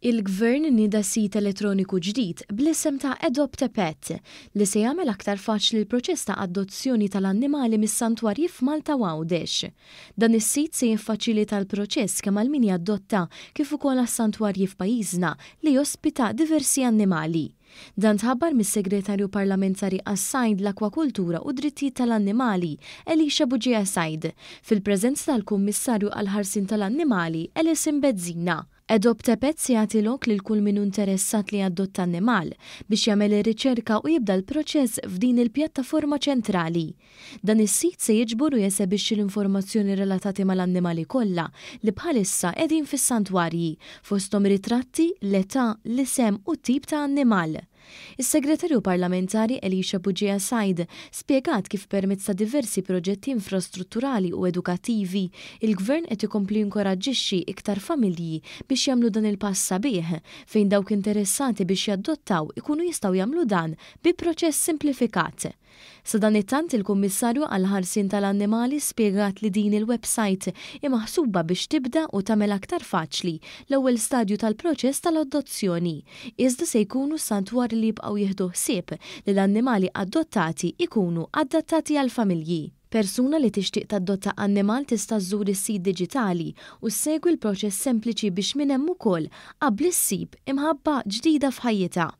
Il-gvern nida sit elettroniku ġdid bl-isem ta' Adopt a Pet li se jagħmel aktar faċli l-proċess ta' adozzjoni tal-annimali mis-santwarji f'Malta Għawdex. Dan is-sit se jiffaċilita l-proċess kemm għal min jadotta kif ukoll għas-santwarji f'pajjiżna li jospita diversi annimali. Dan tħabbar mis-segretarju parlamentari assajd l-akwakultura u drittijiet tal-annimali, Elisha Buġija Sajd, fil-preżenza tal-kummissarju għal-ħarsin tal-annimali, Elisim Bezzina. Edob Tepez li lil kull min interessat li għaddott annimal biex jagħmel ir-riċerka u jibda l-proċess f'din il-pjattaforma ċentrali. Dan is-sit se jiġbur u jesebix l-informazzjoni relatati mal-annimali kollha li bħalissa qegħdin fis-santwarji fosthom ritratti, l-età, l-isem u tip ta' annimal. Is-segretarju parlamentari Elisha Bugġija Sajd spiegat kif permezz ta' diversi proġetti infrastrutturali u edukattivi il-gvern qed ikompli jinkoraġġixxi iktar familji biex jagħmlu dan il-pass sabiħ fejn dawk interessati biex jaddottaw ikunu jistgħu jagħmlu dan bi proċess simplifikat. Sadan it-tant il-Kummissarju għal-ħarsin tal-annimali spiegat li din il-website imħsuba biex tibda u tagħmel aktar faċli l-ewwel stadju tal-proċess tal-adozzjoni. Iżda se jkunu santwar li jibqaw jieħdu ħsieb li l-annimali adottati ikunu adattati għal familji. Persuna li tixtieq tadotta annimal tista' żżur is sid diġitali u segwi l-proċess sempliċi biex minn hemm ukoll qabel issib imħabba ġdida f'ħajjita.